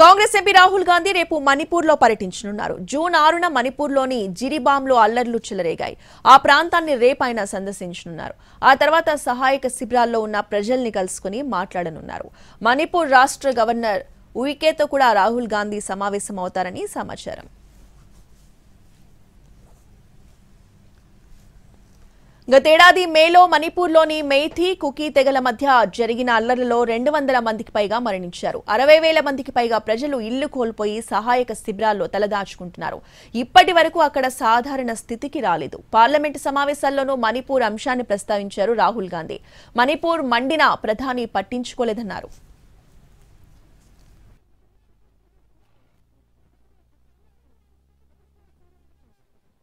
Congress MP Rahul Gandhi రేపు మణిపూర్లో పర్యటించనున్నారు జూన్ ఆరున మణిపూర్లోని జిరిబామ్లో అల్లర్లు చెలరేగాయి ఆ ప్రాంతాన్ని రేపు ఆయన సందర్శించనున్నారు ఆ తర్వాత సహాయక శిబిరాల్లో ఉన్న ప్రజల్ని కలుసుకుని మాట్లాడనున్నారు మణిపూర్ రాష్ట్ర గవర్నర్ ఉయికేతో కూడా రాహుల్ గాంధీ సమావేశమవుతారని సమాచారం గతేడాది మేలో మణిపూర్లోని మేథి కుకీ తెగల మధ్య జరిగిన అల్లర్లలో రెండు వందల మందికి పైగా మరణించారు అరవై వేల మందికి పైగా ప్రజలు ఇల్లు కోల్పోయి సహాయక శిబిరాల్లో తలదాచుకుంటున్నారు ఇప్పటి వరకు అక్కడ సాధారణ స్థితికి రాలేదు పార్లమెంటు సమావేశాల్లోనూ మణిపూర్ అంశాన్ని ప్రస్తావించారు రాహుల్ గాంధీ మణిపూర్ మండిన ప్రధాని పట్టించుకోలేదన్నారు